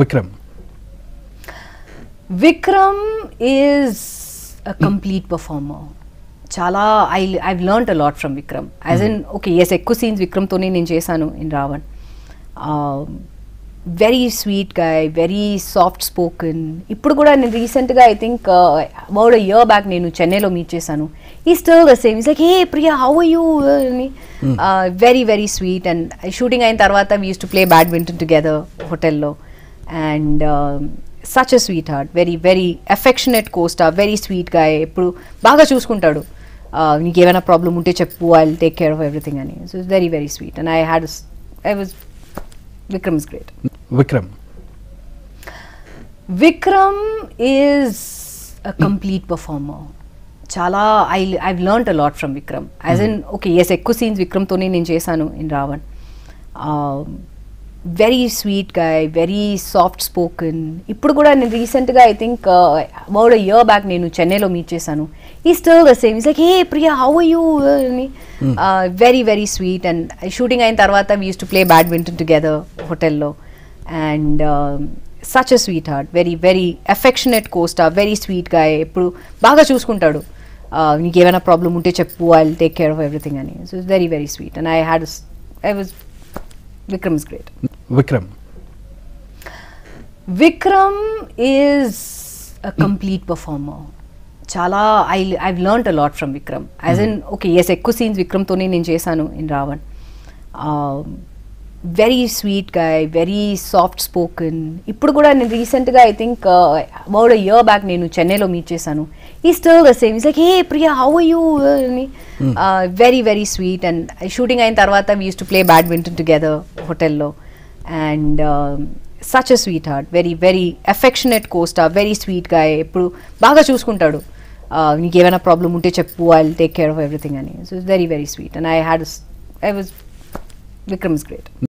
Vikram Vikram is a complete performer చాలా I I learnt a lot from Vikram as in okay yes ఎక్కువ scenes విక్రమ్తోనే నేను చేశాను in Raavan very sweet guy very soft spoken ఇప్పుడు కూడా నేను రీసెంట్గా I think about year back నేను చెన్నైలో మీట్ చేశాను ఈ still the same is like hey Priya how you అని very very sweet and shooting అయిన తర్వాత we use to play badminton together హోటల్లో and such a sweet heart very very affectionate costar very sweet గా ఎప్పుడు బాగా చూసుకుంటాడు నీకు ఏమైనా ప్రాబ్లం ఉంటే చెప్పు I take care of everything అని so it's very very sweet and I had I was Vikram is great Vikram Vikram is a complete performer చాలా I I learnt a lot from Vikram as in okay yes ఎక్కువ scenes విక్రమ్తోనే నేను చేశాను in Raavan very sweet guy very soft spoken ఇప్పుడు కూడా నేను రీసెంట్గా I think about year back నేను చెన్నైలో మీట్ చేశాను ఈ still the same is like hey Priya how you అని very very sweet and shooting అయిన తర్వాత we use to play badminton together హోటల్లో and such a sweet heart very very affectionate costar very sweet guy ఎప్పుడు బాగా చూసుకుంటాడు uh, నీకు ఏమైనా problem ఉంటే చెప్పు I take care of everything అని so it's very very sweet and I had I was Vikram is great Vikram Vikram is complete performer చాలా I I learnt a lot from Vikram as in okay yes ఎక్కువ scenes విక్రమ్తోనే నేను చేశాను in Raavan very sweet guy very soft spoken ఇప్పుడు కూడా నేను రీసెంట్గా I think about a year back నేను చెన్నైలో మీట్ చేశాను ఈ still the same is like hey Priya how you అని very very sweet and shooting అయిన తర్వాత we use to play badminton together హోటల్లో and such a sweet heart very very affectionate costar very sweet గా ఎప్పుడు బాగా చూసుకుంటాడు నీకు ఏమైనా ప్రాబ్లం ఉంటే చెప్పు I take care of everything అని so it's very very sweet and I had I was Vikram is great